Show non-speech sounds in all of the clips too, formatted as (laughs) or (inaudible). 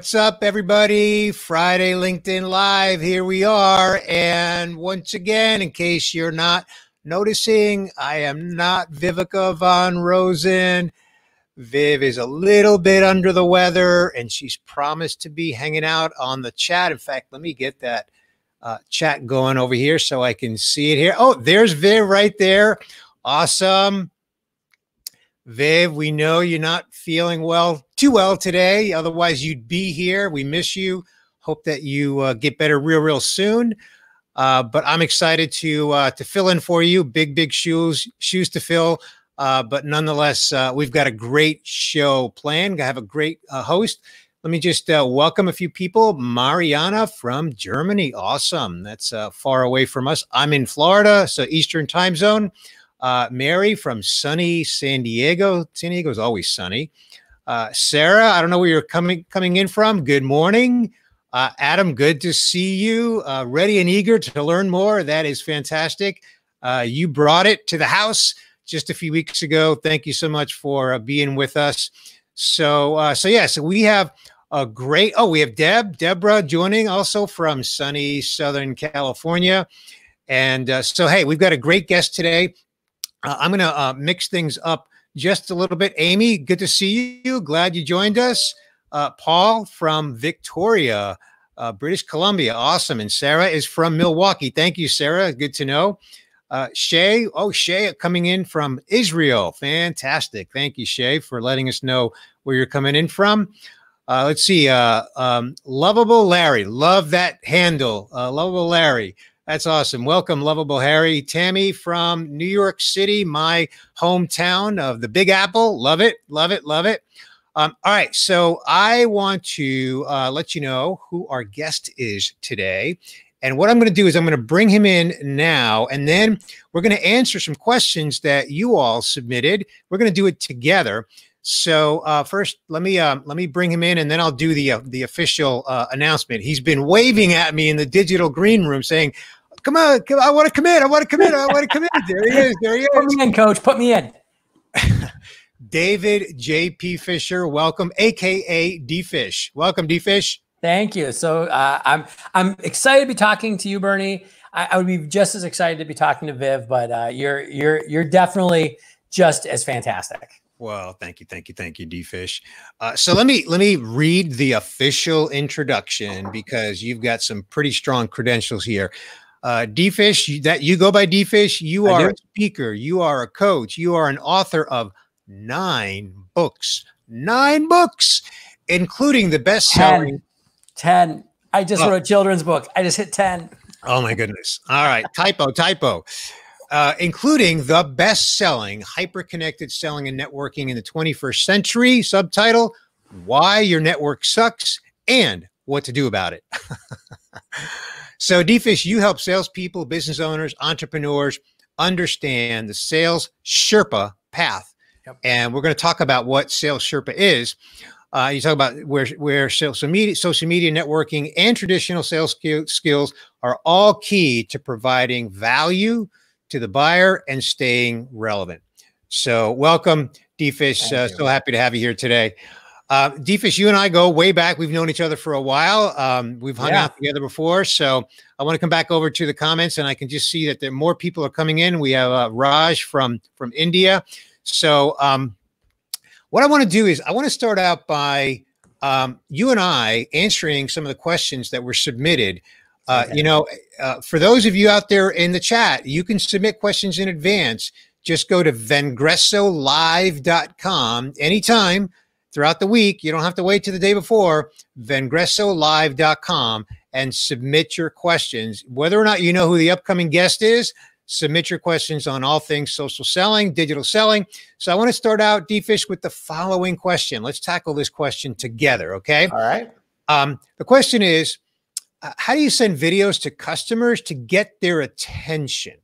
What's up, everybody? Friday LinkedIn Live. Here we are. And once again, in case you're not noticing, I am not Vivica Von Rosen. Viv is a little bit under the weather and she's promised to be hanging out on the chat. In fact, let me get that uh, chat going over here so I can see it here. Oh, there's Viv right there. Awesome. Viv, we know you're not feeling well, too well today. Otherwise, you'd be here. We miss you. Hope that you uh, get better real, real soon. Uh, but I'm excited to uh, to fill in for you. Big, big shoes shoes to fill. Uh, but nonetheless, uh, we've got a great show planned. I have a great uh, host. Let me just welcome a few people. Mariana from Germany. Awesome. That's far away from us. I'm in Florida, so Eastern time zone. Uh, Mary from sunny San Diego. San Diego is always sunny. Uh, Sarah, I don't know where you're coming coming in from. Good morning. Uh, Adam, good to see you. Uh, ready and eager to learn more. That is fantastic. Uh, you brought it to the house just a few weeks ago. Thank you so much for uh, being with us. So, uh, so yeah, so we have a great. Oh, we have Deb, Deborah joining also from sunny Southern California. And uh, so, hey, we've got a great guest today. Uh, I'm going to uh, mix things up just a little bit. Amy, good to see you. Glad you joined us. Uh, Paul from Victoria, uh, British Columbia. Awesome. And Sarah is from Milwaukee. Thank you, Sarah. Good to know. Uh, Shay, oh, Shay uh, coming in from Israel. Fantastic. Thank you, Shay, for letting us know where you're coming in from. let's see. Um, Lovable Larry. Love that handle. Lovable Larry. That's awesome. Welcome, lovable Harry. Tammy from New York City, my hometown of the Big Apple. Love it, love it, love it. Um, all right, so I want to uh, let you know who our guest is today. And what I'm going to do is I'm going to bring him in now, and then we're going to answer some questions that you all submitted. We're going to do it together. So uh, first, let me um, let me bring him in, and then I'll do the uh, the official uh, announcement. He's been waving at me in the digital green room, saying, Come on. Come, I want to commit. I want to commit. I want to commit. There he is. There he is. Put me in, coach. Put me in. (laughs) David J.P. Fisher, welcome, aka D Fish. Welcome, D Fish. Thank you. So uh, I'm I'm excited to be talking to you, Bernie. I, I, would be just as excited to be talking to Viv, but uh, you're you're you're definitely just as fantastic. Well, thank you, thank you, thank you, D Fish. Uh, so let me let me read the official introduction because you've got some pretty strong credentials here. Uh, D Fish, that you go by D Fish, you are a speaker, you are a coach, you are an author of nine books, nine books, including the best selling 10. I just oh. wrote a children's book. I just hit 10. Oh my goodness. All right. typo, typo. Uh, including the best selling hyper-connected selling and networking in the 21st century subtitle why your network sucks and what to do about it (laughs) So, Defish, you help salespeople, business owners, entrepreneurs understand the sales Sherpa path. Yep. And we're going to talk about what sales Sherpa is. Uh, you talk about where where social media, social media networking, and traditional sales skills are all key to providing value to the buyer and staying relevant. So, welcome, Defish. Uh, so happy to have you here today. Uh, Deefish, you and I go way back. We've known each other for a while. Um, we've hung yeah. out together before. So I want to come back over to the comments, and I can just see that there more people are coming in. We have uh, Raj from from India. So um, what I want to do is I want to start out by um, you and I answering some of the questions that were submitted. Uh, okay. You know, uh, for those of you out there in the chat, you can submit questions in advance. Just go to vengressolive.com anytime throughout the week. You don't have to wait to the day before. Vengressolive.com and submit your questions. Whether or not you know who the upcoming guest is, submit your questions on all things social selling, digital selling. So I want to start out, D Fish, with the following question. Let's tackle this question together, okay? All right. Um, the question is uh, How do you send videos to customers to get their attention?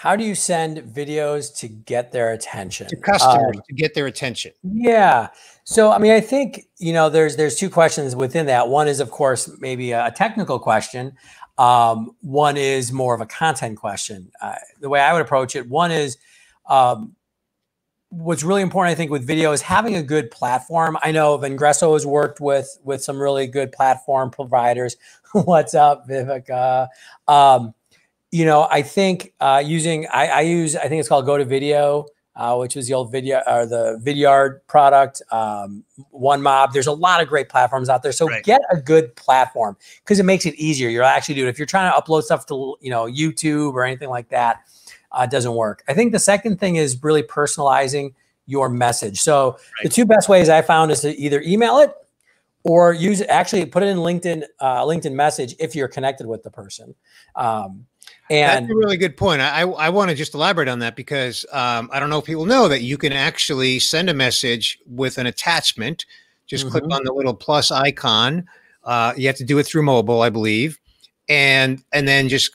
how do you send videos to get their attention to customers um, to get their attention yeah so i mean i think you know there's there's two questions within that one is of course maybe a technical question um, one is more of a content question uh, the way i would approach it one is um, what's really important i think with video is having a good platform i know vingresso has worked with with some really good platform providers (laughs) what's up vivica um, you know, I think uh, using I, I, use I think it's called Go to Video, uh, which was the old video or the Vidyard product. Um, One Mob. There's a lot of great platforms out there, so right. get a good platform because it makes it easier. You'll actually do it if you're trying to upload stuff to you know YouTube or anything like that. Uh, doesn't work. I think the second thing is really personalizing your message. So right. the two best ways I found is to either email it or use actually put it in LinkedIn uh, LinkedIn message if you're connected with the person. Um, and that's a really good point. I, I, want to just elaborate on that because um, I don't know if people know that you can actually send a message with an attachment. Just mm-hmm. click on the little plus icon. Uh, you have to do it through mobile, I believe, and and then just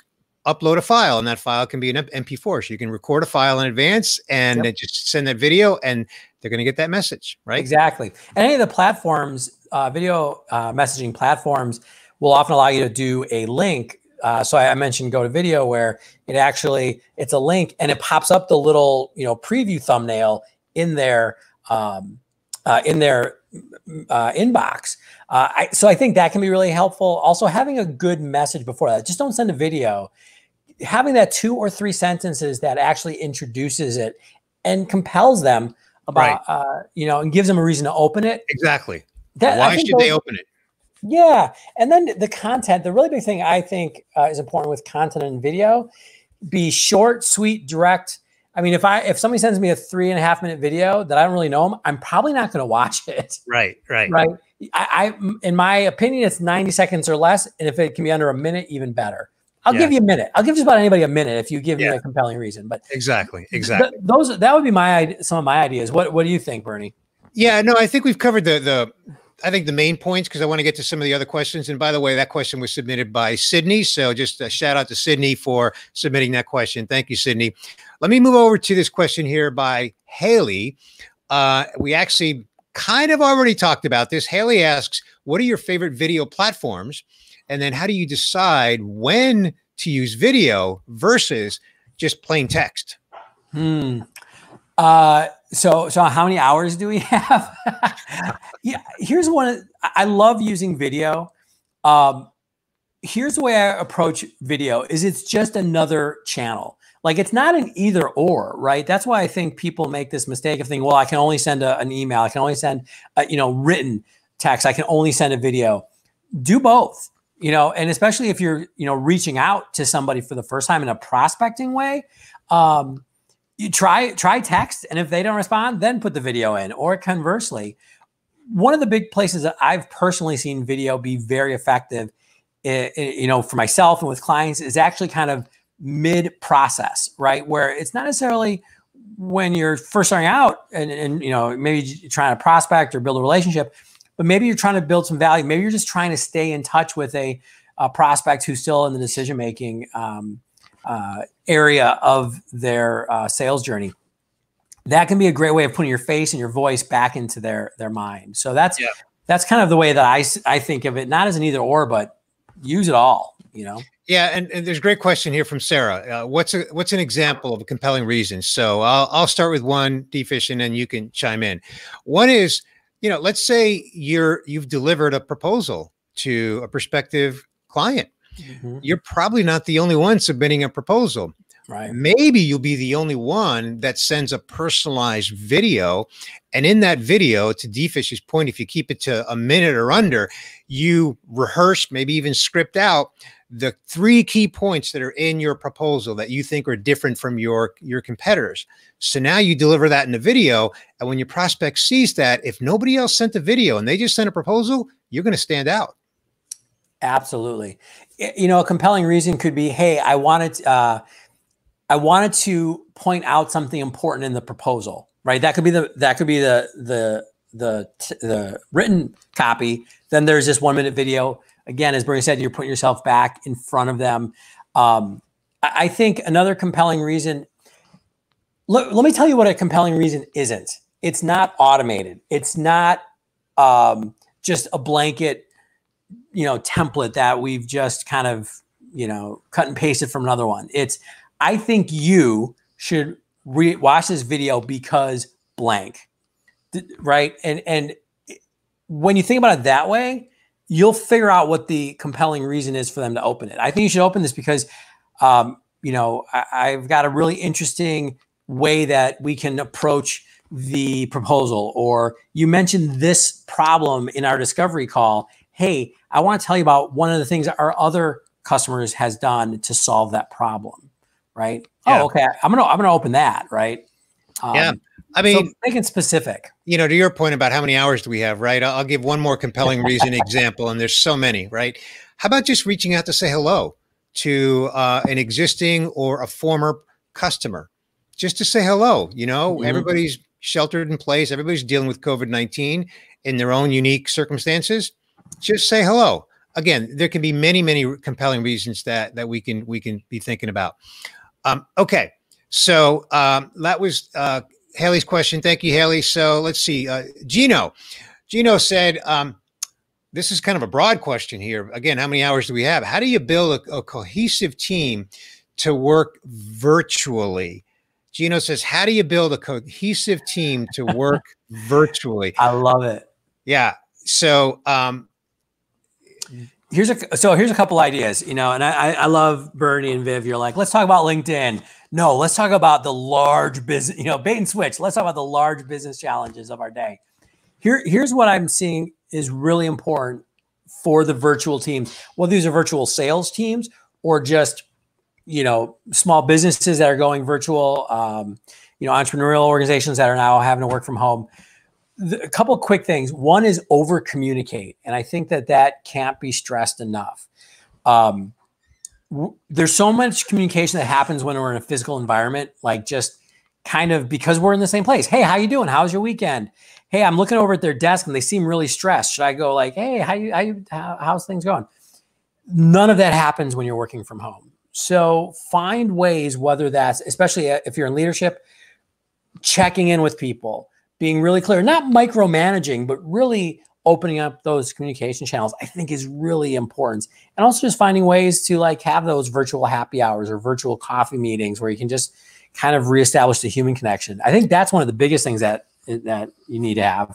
upload a file, and that file can be an MP4. So you can record a file in advance and yep. just send that video, and they're going to get that message, right? Exactly. And any of the platforms, uh, video uh, messaging platforms, will often allow you to do a link uh, so I, I, mentioned go to video where it actually it's a link and it pops up the little you know preview thumbnail in their um, uh, in their uh, inbox. Uh, I, so I think that can be really helpful. Also having a good message before that. Just don't send a video. Having that two or three sentences that actually introduces it and compels them about right. Uh, you know and gives them a reason to open it. Exactly. That, Why should those, they open it? Yeah. And then the content, the really big thing I think uh, is important with content and video be short, sweet, direct. I mean, if I if somebody sends me a three and a half minute video that I don't really know them, I'm probably not going to watch (laughs) it. Right, right, right. I, I, in my opinion, it's 90 seconds or less, and if it can be under a minute, even better. I'll yeah. give you a minute. I'll give just about anybody a minute if you give yeah. me a compelling reason. But exactly, exactly. Th those that would be my some of my ideas. What What do you think, Bernie? Yeah, no, I think we've covered the the I think the main points because I want to get to some of the other questions. And by the way, that question was submitted by Sydney. So just a shout out to Sydney for submitting that question. Thank you, Sydney. Let me move over to this question here by Haley. Uh, we actually kind of already talked about this. Haley asks, What are your favorite video platforms? And then how do you decide when to use video versus just plain text? Hmm. Uh, so, so how many hours do we (laughs) have? yeah, here's one. I love using video. Um, here's the way I approach video: is it's just another channel. Like it's not an either or, right? That's why I think people make this mistake of thinking, well, I can only send a, an email, I can only send, a, uh, you know, written text, I can only send a video. Do both, you know, and especially if you're, you know, reaching out to somebody for the first time in a prospecting way. Um, you try try text and if they don't respond then put the video in or conversely one of the big places that i've personally seen video be very effective you know for myself and with clients is actually kind of mid process right where it's not necessarily when you're first starting out and, and you know maybe you're trying to prospect or build a relationship but maybe you're trying to build some value maybe you're just trying to stay in touch with a, a prospect who's still in the decision making um, uh, area of their uh, sales journey that can be a great way of putting your face and your voice back into their their mind so that's yeah. that's kind of the way that I, I think of it not as an either or but use it all you know yeah and, and there's a great question here from sarah uh, what's a what's an example of a compelling reason so i'll i'll start with one Fish, and then you can chime in one is you know let's say you're you've delivered a proposal to a prospective client mm-hmm. you're probably not the only one submitting a proposal. Right. Maybe you'll be the only one that sends a personalized video. And in that video, to D Fish's point, if you keep it to a minute or under, you rehearse, maybe even script out the three key points that are in your proposal that you think are different from your your competitors. So now you deliver that in the video. And when your prospect sees that, if nobody else sent a video and they just sent a proposal, you're going to stand out. Absolutely you know, a compelling reason could be, hey, I wanted, uh, I wanted to point out something important in the proposal, right? That could be the that could be the the the the written copy. Then there's this one minute video. Again, as Bernie said, you're putting yourself back in front of them. Um, I, I think another compelling reason. Let, let me tell you what a compelling reason isn't. It's not automated. It's not um, just a blanket you know template that we've just kind of you know cut and pasted from another one. It's I think you should re- watch this video because blank, right? And and when you think about it that way, you'll figure out what the compelling reason is for them to open it. I think you should open this because, um, you know, I, have got a really interesting way that we can approach the proposal. Or you mentioned this problem in our discovery call, hey, I want to tell you about one of the things our other customers has done to solve that problem, right? Oh, yeah. Oh, okay. I'm gonna I'm gonna open that, right? Um, yeah. I mean, so make specific. You know, to your point about how many hours do we have, right? I'll give one more compelling reason (laughs) example, and there's so many, right? How about just reaching out to say hello to uh, an existing or a former customer, just to say hello? You know, mm-hmm. everybody's sheltered in place, everybody's dealing with COVID 19 in their own unique circumstances just say hello. Again, there can be many, many compelling reasons that that we can we can be thinking about. Um, okay, so um, that was uh, Haley's question. Thank you, Haley. So let's see, uh, Gino. Gino said, um, "This is kind of a broad question here. Again, how many hours do we have? How do you build a, a cohesive team to work virtually?" Gino says, "How do you build a cohesive team to work (laughs) virtually?" I love it. Yeah. So um, here's a so here's a couple ideas you know and i i love bernie and viv you're like let's talk about linkedin no let's talk about the large business you know bait and switch let's talk about the large business challenges of our day here here's what i'm seeing is really important for the virtual teams well these are virtual sales teams or just you know small businesses that are going virtual um, you know entrepreneurial organizations that are now having to work from home a couple quick things. One is over communicate, and I think that that can't be stressed enough. Um, w- there's so much communication that happens when we're in a physical environment, like just kind of because we're in the same place. Hey, how you doing? How's your weekend? Hey, I'm looking over at their desk and they seem really stressed. Should I go like, hey, how you, how you how, how's things going? None of that happens when you're working from home. So find ways, whether that's especially uh, if you're in leadership, checking in with people being really clear, not micromanaging, but really opening up those communication channels, I think is really important. And also just finding ways to like have those virtual happy hours or virtual coffee meetings where you can just kind of reestablish the human connection. I think that's one of the biggest things that that you need to have.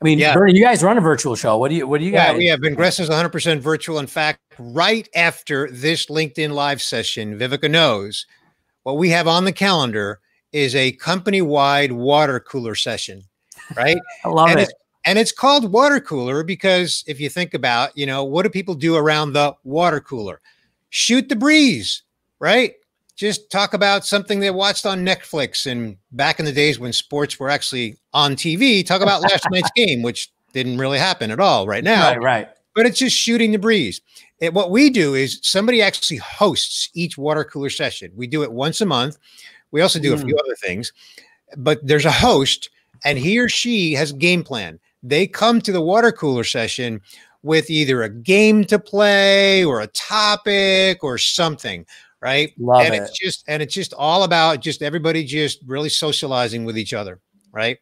I mean, yeah. Bernie, you guys run a virtual show. What do you what do you yeah, guys? we have Ingress is 100% virtual. In fact, right after this LinkedIn live session, Vivica knows what we have on the calendar is a company wide water cooler session, right? (laughs) I love and it. It's, and it's called water cooler because if you think about, you know, what do people do around the water cooler? Shoot the breeze, right? Just talk about something they watched on Netflix and back in the days when sports were actually on TV, talk about last (laughs) night's game, which didn't really happen at all right now. Right, right. But it's just shooting the breeze. It, what we do is somebody actually hosts each water cooler session. We do it once a month. We also do mm. a few mm. other things, but there's a host, and he or she has a game plan. They come to the water cooler session with either a game to play or a topic or something, right? Love and it. it's just and it's just all about just everybody just really socializing with each other, right?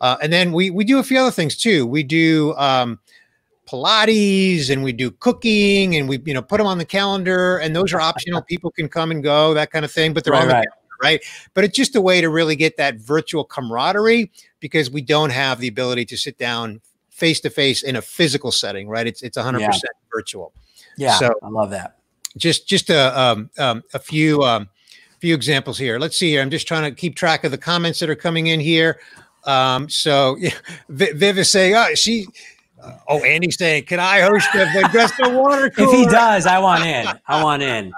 Uh, and then we we do a few other things too. We do um, Pilates and we do cooking and we you know put them on the calendar and those are optional. (laughs) People can come and go that kind of thing, but they're right, on the right. calendar right? But it's just a way to really get that virtual camaraderie because we don't have the ability to sit down face to face in a physical setting, right? It's it's 100% yeah. virtual. Yeah, so I love that. Just just a uh, um, um, a few um, few examples here. Let's see here. I'm just trying to keep track of the comments that are coming in here. Um, so (laughs) yeah, Viv is saying, oh, she, uh, oh, Andy's saying, can I host the Modesto water cooler? if he does, I want in. I want in.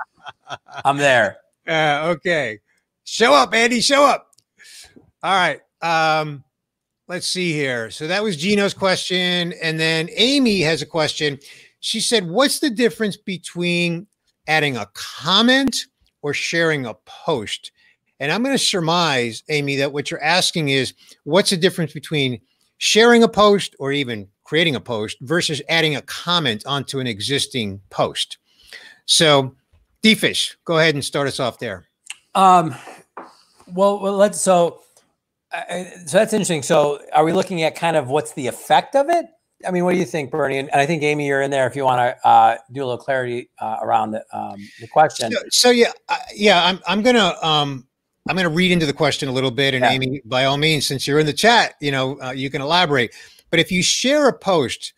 I'm there. (laughs) Uh, okay. Show up, Andy. Show up. All right. Um, let's see here. So that was Gino's question. And then Amy has a question. She said, What's the difference between adding a comment or sharing a post? And I'm going to surmise, Amy, that what you're asking is what's the difference between sharing a post or even creating a post versus adding a comment onto an existing post? So, Defish, go ahead and start us off there. Um, well, well, let's so uh, uh, so that's interesting. So are we looking at kind of what's the effect of it? I mean, what do you think, Bernie? And, I think Amy, you're in there if you want to uh, do a little clarity uh, around the, um, the question. So, so yeah, yeah, I'm I'm gonna um, I'm gonna read into the question a little bit, and yeah. Amy, by all means, since you're in the chat, you know, uh, you can elaborate. But if you share a post,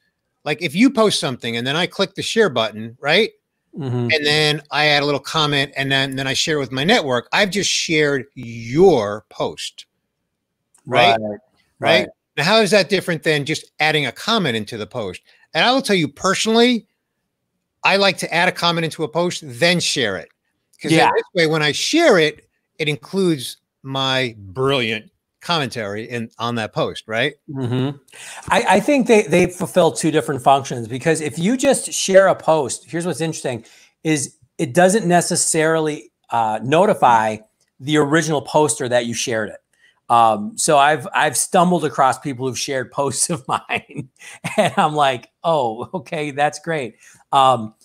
like if you post something and then I click the share button, right? Mm-hmm. And then I add a little comment and then, and then I share it with my network. I've just shared your post. Right? Right. right? Now, how is that different than just adding a comment into the post? And I will tell you personally, I like to add a comment into a post, then share it. Because yeah. this way, when I share it, it includes my brilliant commentary in on that post, right? Mm-hmm. I, I think they they fulfill two different functions because if you just share a post, here's what's interesting: is it doesn't necessarily uh, notify the original poster that you shared it. Um, so I've I've stumbled across people who've shared posts of (laughs) mine, and I'm like, oh, okay, that's great. Um,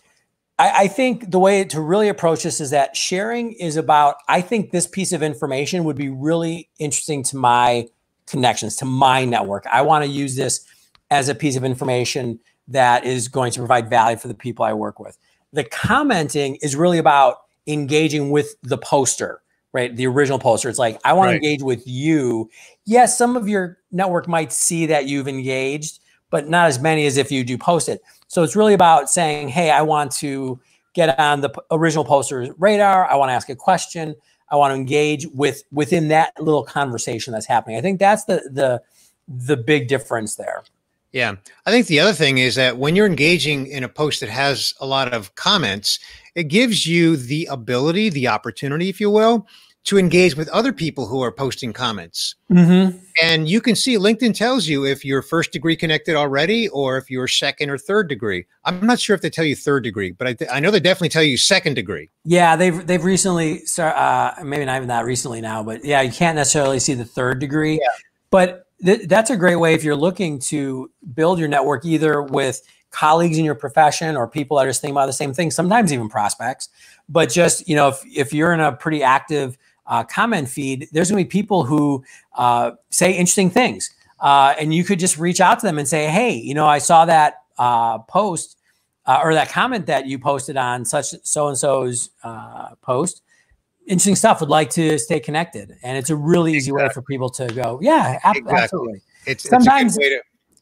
I, I think the way to really approach this is that sharing is about, I think this piece of information would be really interesting to my connections, to my network. I want to use this as a piece of information that is going to provide value for the people I work with. The commenting is really about engaging with the poster, right? The original poster. It's like, I want right. to engage with you. Yes, some of your network might see that you've engaged, but not as many as if you do post it. So it's really about saying, hey, I want to get on the original poster's radar. I want to ask a question. I want to engage with within that little conversation that's happening. I think that's the the the big difference there. Yeah. I think the other thing is that when you're engaging in a post that has a lot of comments, it gives you the ability, the opportunity, if you will, to engage with other people who are posting comments. Mm-hmm. And you can see LinkedIn tells you if you're first degree connected already or if you're second or third degree. I'm not sure if they tell you third degree, but I, th- I know they definitely tell you second degree. Yeah, they've they've recently start, uh, maybe not even that recently now, but yeah, you can't necessarily see the third degree. Yeah. But th- that's a great way if you're looking to build your network either with colleagues in your profession or people that are just thinking about the same thing, sometimes even prospects. But just, you know, if, if you're in a pretty active – uh, comment feed, there's going to be people who uh, say interesting things. Uh, and you could just reach out to them and say, hey, you know, I saw that uh, post uh, or that comment that you posted on such so and so's uh, post. Interesting stuff. Would like to stay connected. And it's a really easy exactly. way for people to go, yeah, ab- exactly. absolutely. It's, sometimes, it's a good way, to,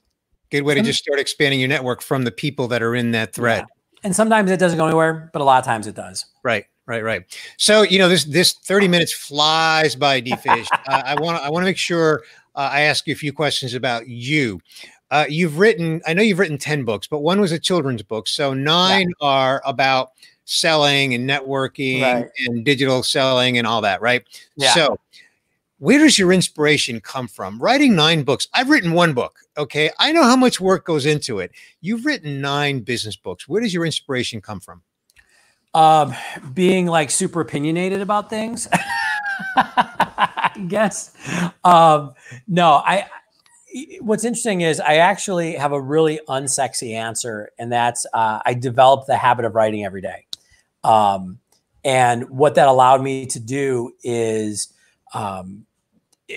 good way some, just start expanding your network from the people that are in that thread. Yeah. And sometimes it doesn't go anywhere, but a lot of times it does. Right right, right. So you know this this thirty minutes flies by, Defish. (laughs) uh, I want I want to make sure uh, I ask you a few questions about you. Uh, you've written I know you've written ten books, but one was a children's book. So nine yeah. are about selling and networking right. and digital selling and all that, right? Yeah. So where does your inspiration come from? Writing nine books. I've written one book. Okay. I know how much work goes into it. You've written nine business books. Where does your inspiration come from? um, being like super opinionated about things. (laughs) I guess. Um, no, I. What's interesting is I actually have a really unsexy answer, and that's uh, I developed the habit of writing every day. Um, and what that allowed me to do is um,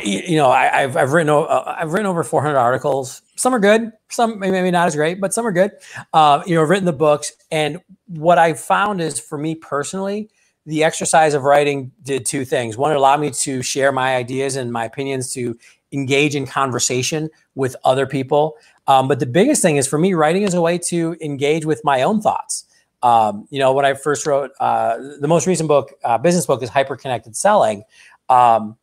you know, I, have I've written uh, I've written over 400 articles. Some are good, some maybe not as great, but some are good. Uh, you know, I've written the books, and what I found is for me personally, the exercise of writing did two things. One, it allowed me to share my ideas and my opinions to engage in conversation with other people. Um, but the biggest thing is for me, writing is a way to engage with my own thoughts. Um, you know, when I first wrote uh, the most recent book, uh, business book, is Hyperconnected Selling. Um,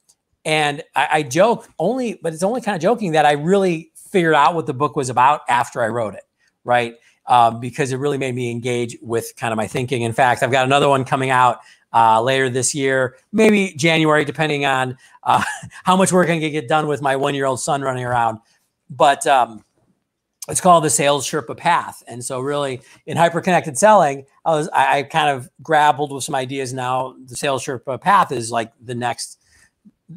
and I, I joke only, but it's only kind of joking that I really figured out what the book was about after I wrote it, right? Um, because it really made me engage with kind of my thinking. In fact, I've got another one coming out uh, later this year, maybe January, depending on uh, (laughs) how much work I can get done with my one year old son running around. But um, it's called the Sales Sherpa Path. And so, really, in hyperconnected selling, I was I, I kind of grappled with some ideas. Now, the Sales Sherpa Path is like the next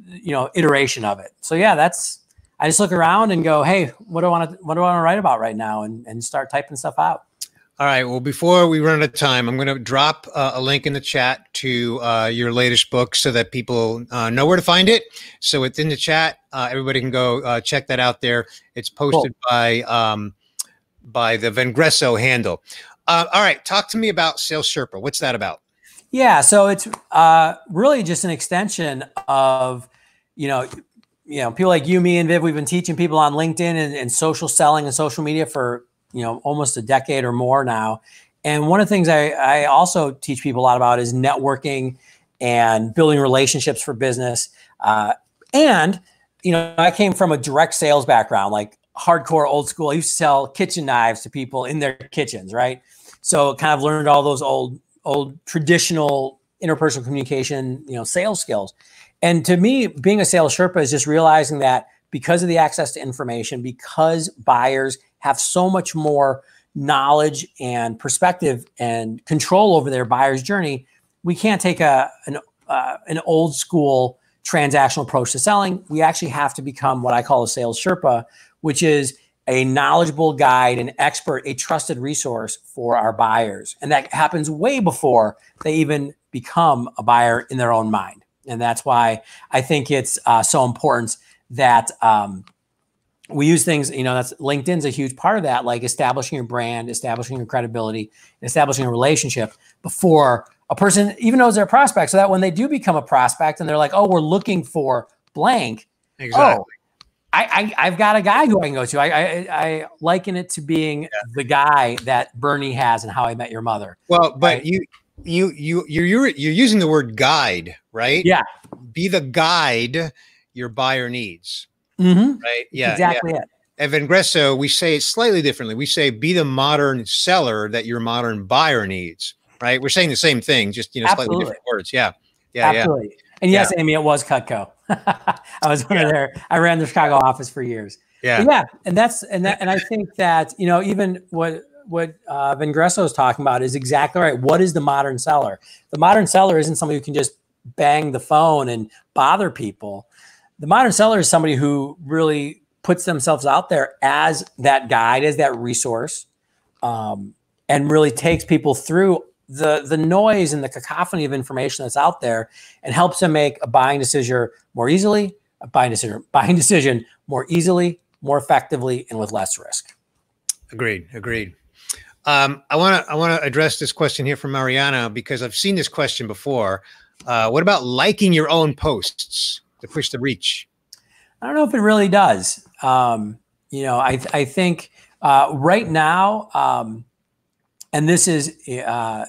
you know iteration of it. So yeah, that's I just look around and go, hey, what do I want to what do I want to write about right now, and and start typing stuff out. All right. Well, before we run out of time, I'm going to drop uh, a link in the chat to uh, your latest book so that people uh, know where to find it. So it's in the chat. Uh, everybody can go uh, check that out there. It's posted cool. by um, by the Vengresso handle. Uh, all right. Talk to me about Sales Sherpa. What's that about? Yeah, so it's uh, really just an extension of, you know, you know, people like you, me, and Viv. We've been teaching people on LinkedIn and, and social selling and social media for you know almost a decade or more now. And one of the things I, I also teach people a lot about is networking and building relationships for business. Uh, and you know, I came from a direct sales background, like hardcore old school. I used to sell kitchen knives to people in their kitchens, right? So kind of learned all those old old traditional interpersonal communication, you know, sales skills. And to me, being a sales Sherpa is just realizing that because of the access to information, because buyers have so much more knowledge and perspective and control over their buyer's journey, we can't take a an, uh, an old school transactional approach to selling. We actually have to become what I call a sales Sherpa, which is a knowledgeable guide, an expert, a trusted resource for our buyers. And that happens way before they even become a buyer in their own mind. And that's why I think it's uh, so important that um, we use things, you know, that's LinkedIn's a huge part of that, like establishing your brand, establishing your credibility, establishing a relationship before a person even knows they're a prospect. So that when they do become a prospect and they're like, oh, we're looking for blank. Oh, exactly. Oh, I, I have got a guy who I can go to. I, I, I liken it to being yeah. the guy that Bernie has and How I Met Your Mother. Well, but you you you you're, you're you're using the word guide, right? Yeah. Be the guide your buyer needs. Mm -hmm. Right. Yeah. Exactly yeah. it. At Vengresso, we say it slightly differently. We say be the modern seller that your modern buyer needs. Right. We're saying the same thing, just you know, Absolutely. slightly different words. Yeah. Yeah. Absolutely. Yeah. And yes, yeah. Amy, it was Cutco. (laughs) I was yeah. there. I ran the Chicago office for years. Yeah. But yeah. And that's, and that, and I think that, you know, even what, what uh, Vingresso is talking about is exactly right. What is the modern seller? The modern seller isn't somebody who can just bang the phone and bother people. The modern seller is somebody who really puts themselves out there as that guide, as that resource, um, and really takes people through the the noise and the cacophony of information that's out there and helps them make a buying decision more easily, a buying decision, (laughs) buying decision more easily, more effectively, and with less risk. Agreed. Agreed. Um, I want to I want to address this question here from Mariana because I've seen this question before. Uh, what about liking your own posts to push the reach? I don't know if it really does. Um, you know, I I think uh, right now, um, and this is uh,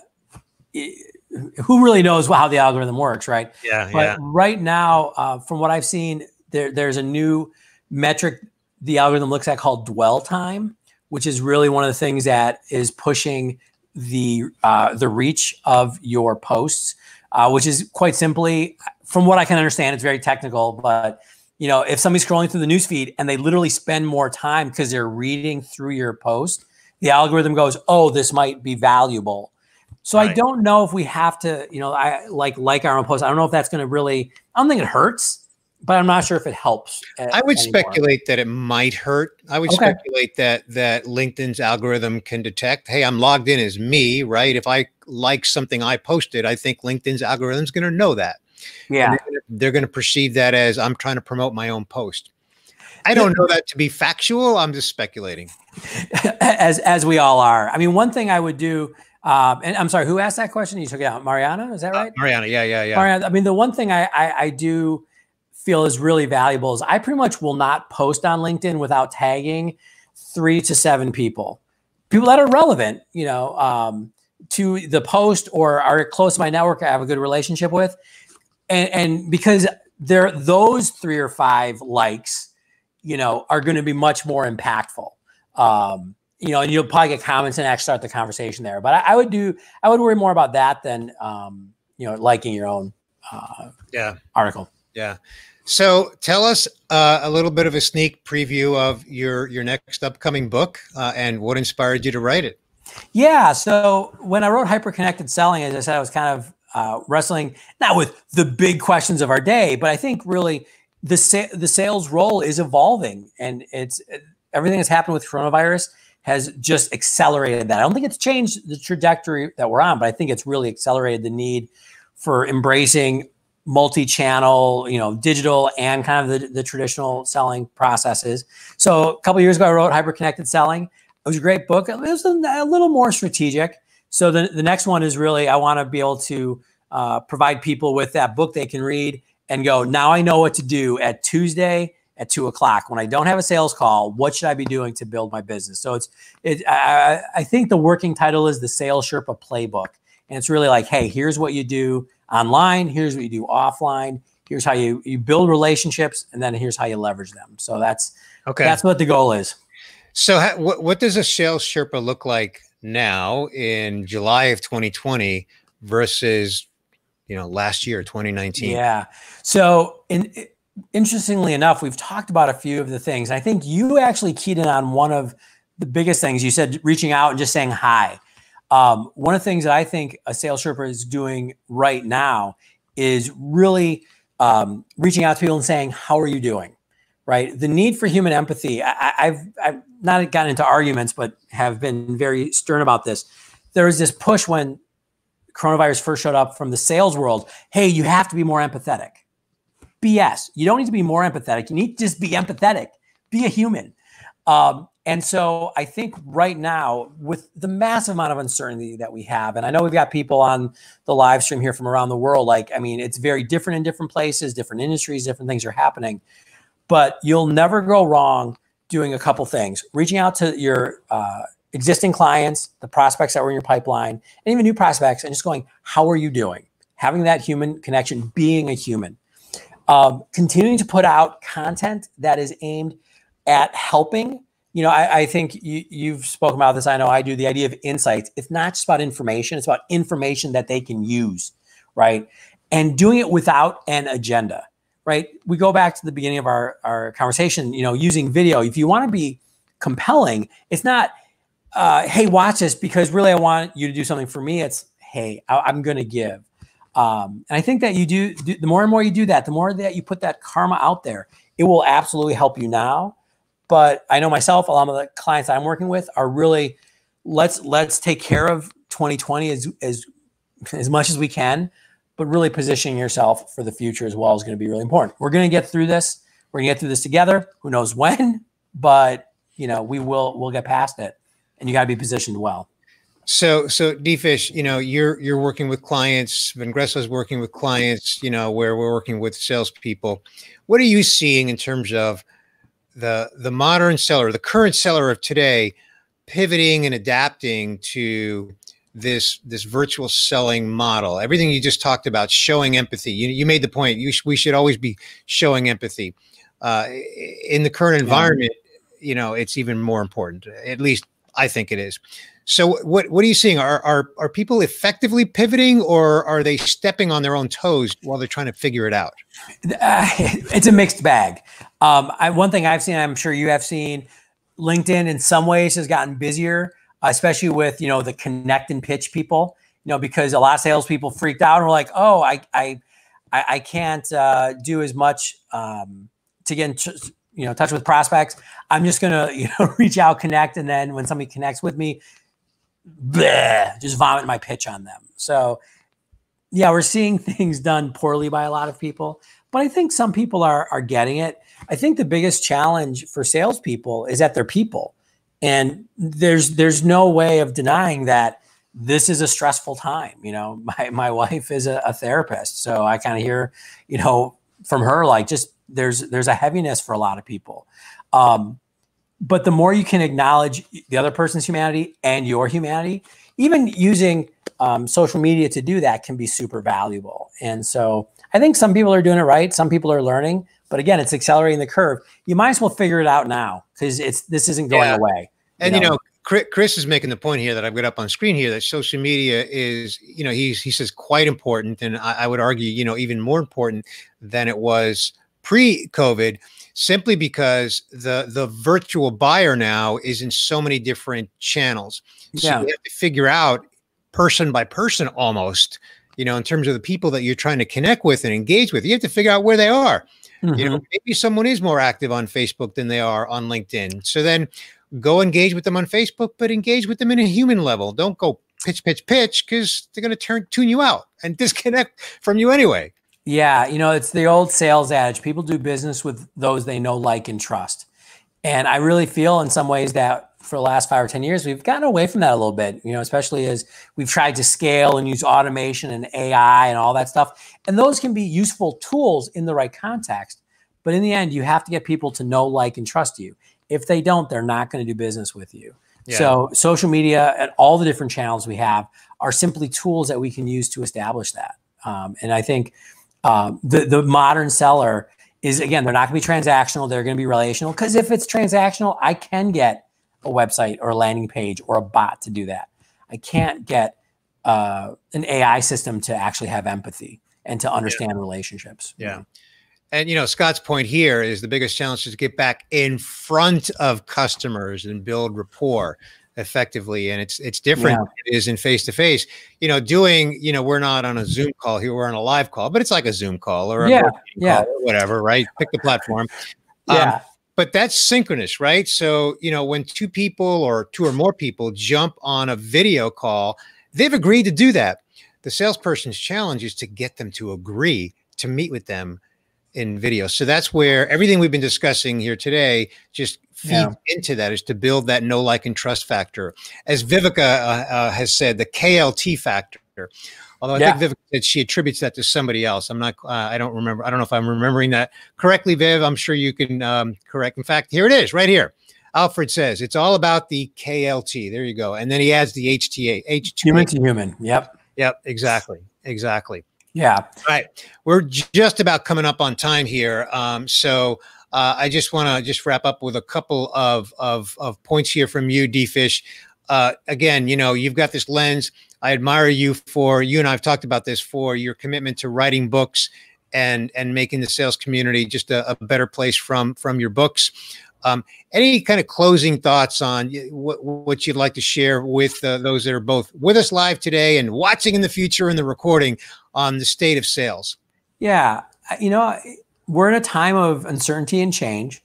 who really knows how the algorithm works, right? Yeah. But yeah. right now, uh, from what I've seen, there, there's a new metric the algorithm looks at called dwell time, which is really one of the things that is pushing the uh, the reach of your posts, uh, which is quite simply, from what I can understand, it's very technical, but you know, if somebody's scrolling through the newsfeed and they literally spend more time because they're reading through your post, the algorithm goes, "Oh, this might be valuable," So right. I don't know if we have to, you know, I like like our own post. I don't know if that's going to really. I don't think it hurts, but I'm not sure if it helps. At, I would anymore. speculate that it might hurt. I would okay. speculate that that LinkedIn's algorithm can detect, hey, I'm logged in as me, right? If I like something I posted, I think LinkedIn's algorithm's going to know that. Yeah, they're going to perceive that as I'm trying to promote my own post. I don't know that to be factual. I'm just speculating. (laughs) as as we all are. I mean, one thing I would do um, and I'm sorry, who asked that question? You took it out. Mariana, is that uh, right? Uh, Mariana, yeah, yeah, yeah. Mariana, I mean, the one thing I, I, I do feel is really valuable is I pretty much will not post on LinkedIn without tagging three to seven people, people that are relevant, you know, um, to the post or are close to my network, I have a good relationship with. And, and because there, those three or five likes, you know, are going to be much more impactful. Um, you know, and you'll probably get comments and actually start the conversation there. But I, I would do, I would worry more about that than, um, you know, liking your own, uh, yeah, article. Yeah. So tell us uh, a little bit of a sneak preview of your your next upcoming book uh, and what inspired you to write it. Yeah. So when I wrote Hyperconnected Selling, as I said, I was kind of uh, wrestling not with the big questions of our day, but I think really the sa the sales role is evolving, and it's everything that's happened with coronavirus has just accelerated that. I don't think it's changed the trajectory that we're on, but I think it's really accelerated the need for embracing multi-channel, you know, digital and kind of the, the traditional selling processes. So a couple years ago, I wrote Hyperconnected Selling. It was a great book. It was a, a little more strategic. So the, the next one is really, I want to be able to uh, provide people with that book they can read and go, now I know what to do at Tuesday at two o'clock when I don't have a sales call. What should I be doing to build my business? So it's it. I, I think the working title is the Sales Sherpa Playbook, and it's really like, hey, here's what you do online. Here's what you do offline. Here's how you you build relationships, and then here's how you leverage them. So that's okay. That's what the goal is. So how, what what does a sales Sherpa look like now in July of 2020 versus you know last year 2019? Yeah. So in interestingly enough, we've talked about a few of the things. I think you actually keyed in on one of the biggest things. You said reaching out and just saying hi. Um, one of the things that I think a sales Sherpa is doing right now is really um, reaching out to people and saying, "How are you doing?" Right? The need for human empathy. I, I've I've not gotten into arguments, but have been very stern about this. There was this push when coronavirus first showed up from the sales world. Hey, you have to be more empathetic BS. You don't need to be more empathetic. You need to just be empathetic, be a human. Um, and so I think right now, with the massive amount of uncertainty that we have, and I know we've got people on the live stream here from around the world, like, I mean, it's very different in different places, different industries, different things are happening. But you'll never go wrong doing a couple things reaching out to your uh, existing clients, the prospects that were in your pipeline, and even new prospects, and just going, How are you doing? Having that human connection, being a human. Um, continuing to put out content that is aimed at helping. You know, I, I think you, have spoken about this. I know I do. The idea of insights. It's not just about information. It's about information that they can use, right? And doing it without an agenda, right? We go back to the beginning of our our conversation. You know, using video. If you want to be compelling, it's not. Uh, hey, watch this because really I want you to do something for me. It's hey, I, I'm going to give um, and I think that you do, do, the more and more you do that, the more that you put that karma out there, it will absolutely help you now. But I know myself, a lot of the clients I'm working with are really let's let's take care of 2020 as as as much as we can, but really positioning yourself for the future as well is going to be really important. We're going to get through this. We're going to get through this together. Who knows when, but you know we will we'll get past it, and you got to be positioned well. So, so Dfish, you know, you're you're working with clients. is working with clients. You know, where we're working with salespeople. What are you seeing in terms of the the modern seller, the current seller of today, pivoting and adapting to this this virtual selling model? Everything you just talked about, showing empathy. You you made the point. You sh- we should always be showing empathy. Uh, in the current environment, yeah. you know, it's even more important. At least I think it is. So what what are you seeing? Are are are people effectively pivoting, or are they stepping on their own toes while they're trying to figure it out? Uh, (laughs) it's a mixed bag. Um, I, one thing I've seen, I'm sure you have seen, LinkedIn in some ways has gotten busier, especially with you know the connect and pitch people. You know because a lot of salespeople freaked out and were like, oh, I I I, can't uh, do as much um, to get in you know touch with prospects. I'm just gonna (laughs) you know reach out, connect, and then when somebody connects with me, bleh, just vomit my pitch on them. So, yeah, we're seeing (laughs) things done poorly by a lot of people, but I think some people are are getting it. I think the biggest challenge for salespeople is that they're people, and there's there's no way of denying that this is a stressful time. You know, (laughs) my my wife is a, a therapist, so I kind of hear, you know, from her like just there's there's a heaviness for a lot of people. Um, but the more you can acknowledge the other person's humanity and your humanity, even using um, social media to do that can be super valuable. And so I think some people are doing it right, some people are learning, but again, it's accelerating the curve. You might as well figure it out now because it's this isn't going yeah. away. You and know? you know, Chris is making the point here that I've got up on screen here that social media is, you know, he's he says quite important, and I, I would argue, you know, even more important than it was pre-COVID simply because the the virtual buyer now is in so many different channels. Yeah. So you have to figure out person by person almost, you know, in terms of the people that you're trying to connect with and engage with. You have to figure out where they are. Mm-hmm. You know, mm-hmm. maybe someone is more active on Facebook than they are on LinkedIn. So then go engage with them on Facebook, but engage with them in a human level. Don't go pitch, pitch, pitch, because they're going to turn tune you out and (laughs) disconnect from you anyway. Yeah, you know, it's the old sales adage people do business with those they know, like, and trust. And I really feel in some ways that for the last five or 10 years, we've gotten away from that a little bit, you know, especially as we've tried to scale and use automation and AI and all that stuff. And those can be useful tools in the right context. But in the end, you have to get people to know, like, and trust you. If they don't, they're not going to do business with you. Yeah. So, social media and all the different channels we have are simply tools that we can use to establish that. Um, and I think, uh, the the modern seller is again they're not going to be transactional they're going to be relational because if it's transactional i can get a website or a landing page or a bot to do that i can't get uh, an ai system to actually have empathy and to understand yeah. relationships yeah and you know scott's point here is the biggest challenge is to get back in front of customers and build rapport effectively and it's it's different yeah. it is in face to face you know doing you know we're not on a zoom call here we're on a live call but it's like a zoom call or yeah, yeah. Call or whatever right pick the platform um, yeah um, but that's synchronous right so you know when two people or two or more people jump on a video call they've agreed to do that the salesperson's challenge is to get them to agree to meet with them in video. So that's where everything we've been discussing here today just feeds yeah. into that is to build that no like and trust factor. As Vivica uh, uh, has said, the KLT factor. Although I yeah. think Vivica said she attributes that to somebody else. I'm not, uh, I don't remember. I don't know if I'm remembering that correctly, Viv. I'm sure you can um, correct. In fact, here it is right here. Alfred says it's all about the KLT. There you go. And then he adds the HTA, H2. Human to human. Yep. Yep. Exactly. Exactly. Yeah. All right. We're just about coming up on time here. Um, so uh, I just want to just wrap up with a couple of, of, of points here from you, D Fish. Uh, again, you know, you've got this lens. I admire you for you and I've talked about this for your commitment to writing books and and making the sales community just a, a better place from from your books. Um, any kind of closing thoughts on what, what you'd like to share with uh, those that are both with us live today and watching in the future in the recording on the state of sales? Yeah, you know, we're in a time of uncertainty and change.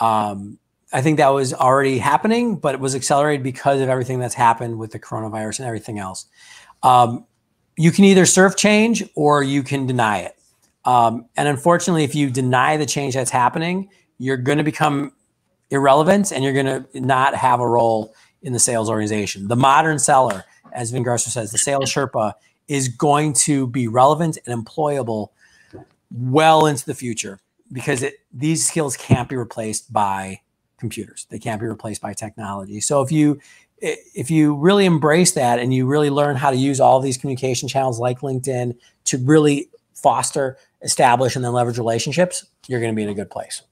Um, I think that was already happening, but it was accelerated because of everything that's happened with the coronavirus and everything else. Um, you can either serve change or you can deny it. Um, and unfortunately, if you deny the change that's happening, you're going to become irrelevant and you're going to not have a role in the sales organization. The modern seller, as Vin Grosser says, the sales Sherpa is going to be relevant and employable well into the future because it, these skills can't be replaced by computers. They can't be replaced by technology. So if you if you really embrace that and you really learn how to use all these communication channels like LinkedIn to really foster, establish, and then leverage relationships, you're going to be in a good place.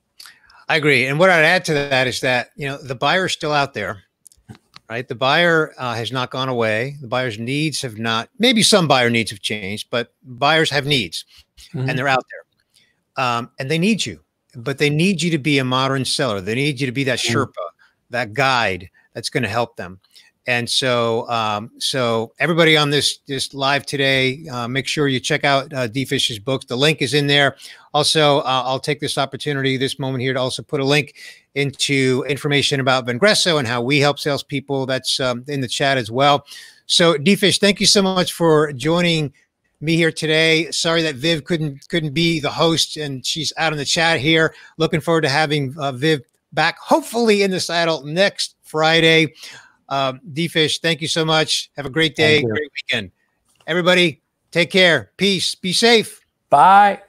I agree. And what I'd add to that is that, you know, the buyer's still out there right? The buyer uh, has not gone away. The buyer's needs have not, maybe some buyer needs have changed, but buyers have needs mm -hmm. and mm-hmm. they're out there. Um, and they need you, but they need you to be a modern seller. They need you to be that mm -hmm. Sherpa, that guide that's going to help them. And so, um, so everybody on this this live today, uh, make sure you check out uh, D Fish's book. The link is in there. Also, uh, I'll take this opportunity, this moment here, to also put a link into information about Vengresso and how we help salespeople. That's um, in the chat as well. So, Fish, thank you so much for joining me here today. Sorry that Viv couldn't couldn't be the host, and she's out in the chat here. Looking forward to having uh, Viv back, hopefully in the saddle next Friday. Um, Fish, thank you so much. Have a great day, great weekend, everybody. Take care. Peace. Be safe. Bye.